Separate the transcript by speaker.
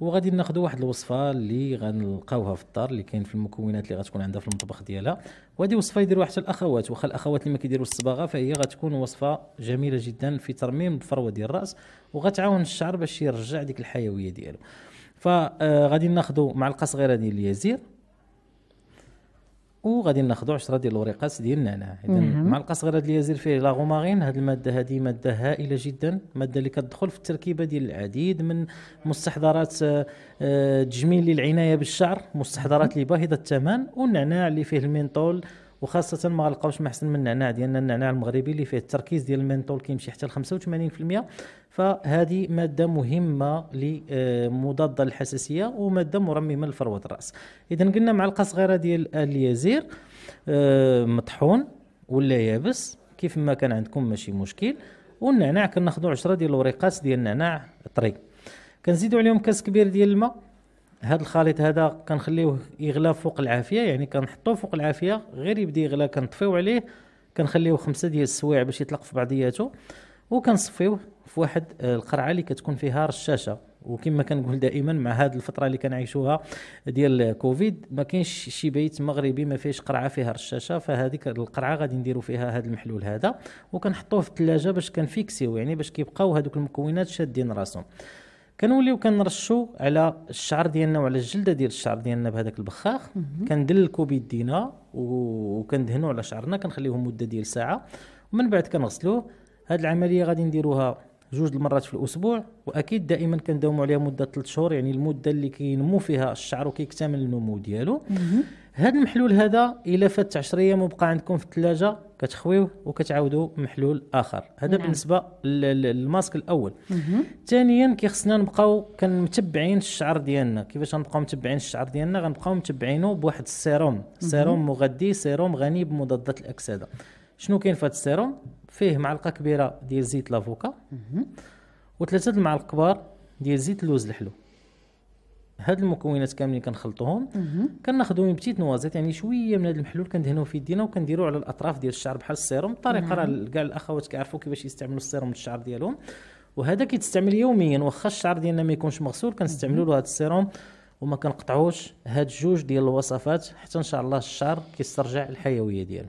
Speaker 1: وغادي ناخذ واحد الوصفه اللي غنلقاوها في الدار اللي كاين في المكونات اللي غتكون عندها في المطبخ ديالها وهذه وصفه يديروها حتى الاخوات واخا الاخوات اللي ما كيديروا الصباغه فهي غتكون وصفه جميله جدا في ترميم الفروه ديال الراس وغتعاون الشعر باش يرجع ديك الحيويه ديالو فغادي آه، ناخذ معلقه صغيره ديال اليازير وغادي ناخذوا 10 ديال الوريقات النعناع اذا معلقه صغيره ديال فيه لا غومارين هذه الماده هذه ماده هائله جدا ماده اللي كتدخل في التركيبه ديال العديد من مستحضرات آه، آه، تجميل للعنايه بالشعر مستحضرات اللي باهظه الثمن والنعناع اللي فيه المينطول وخاصه ما غنلقاوش ما احسن من النعناع ديالنا النعناع المغربي اللي فيه التركيز ديال المنتول كيمشي حتى ل 85% فهذه ماده مهمه لمضاده للحساسيه وماده مرممه لفروه الراس اذا قلنا معلقه صغيره ديال اليازير آه، مطحون ولا يابس كيف ما كان عندكم ماشي مشكل والنعناع كناخذوا 10 ديال الوريقات ديال النعناع طري كنزيدوا عليهم كاس كبير ديال الماء هذا الخليط هذا كنخليوه يغلى فوق العافيه يعني كنحطوه فوق العافيه غير يبدا يغلى كنطفيو عليه كنخليوه خمسة ديال السوايع باش يطلق في بعضياته وكنصفيوه في واحد آه، القرعه اللي كتكون فيها رشاشه وكما كنقول دائما مع هذه الفتره اللي كنعيشوها ديال كوفيد ما كاينش شي بيت مغربي ما فيهش قرعه فيها رشاشه فهذيك القرعه غادي نديروا فيها هذا المحلول هذا وكنحطوه في الثلاجه باش كنفيكسيو يعني باش كيبقاو هذوك المكونات شادين راسهم كنوليو كنرشو على الشعر ديالنا وعلى الجلده ديال الشعر ديالنا بهذاك البخاخ كندلكو بيدينا وكندهنو على شعرنا كنخليوه مده ديال ساعه ومن بعد كنغسلوه هاد العمليه غادي نديروها جوج المرات في الاسبوع واكيد دائما كنداوموا عليها مده 3 شهور يعني المده اللي كينمو فيها الشعر وكيكتمل النمو ديالو هذا المحلول هذا الا فات 10 ايام وبقى عندكم في الثلاجه كتخويوه وكتعاودوا محلول اخر هذا نعم. بالنسبه للماسك الاول ثانيا كيخصنا نبقاو كنتبعين الشعر ديالنا كيفاش غنبقاو متبعين الشعر ديالنا غنبقاو متبعينه بواحد السيروم سيروم مغذي سيروم غني بمضادات الاكسده شنو كاين في هذا السيروم فيه معلقه كبيره ديال زيت لافوكا وثلاثه المعالق كبار ديال زيت اللوز الحلو هاد المكونات كاملين كنخلطوهم من بتيت نوازيت يعني شويه من هاد المحلول كندهنوه في يدينا وكنديروه على الاطراف ديال الشعر بحال السيروم الطريقه نعم. راه كاع الاخوات كيعرفوا كيفاش يستعملوا السيروم للشعر ديالهم وهذا كيتستعمل يوميا واخا الشعر ديالنا ما يكونش مغسول كنستعملوا له هاد السيروم وما كنقطعوش هاد جوج ديال الوصفات حتى ان شاء الله الشعر كيسترجع الحيويه ديالو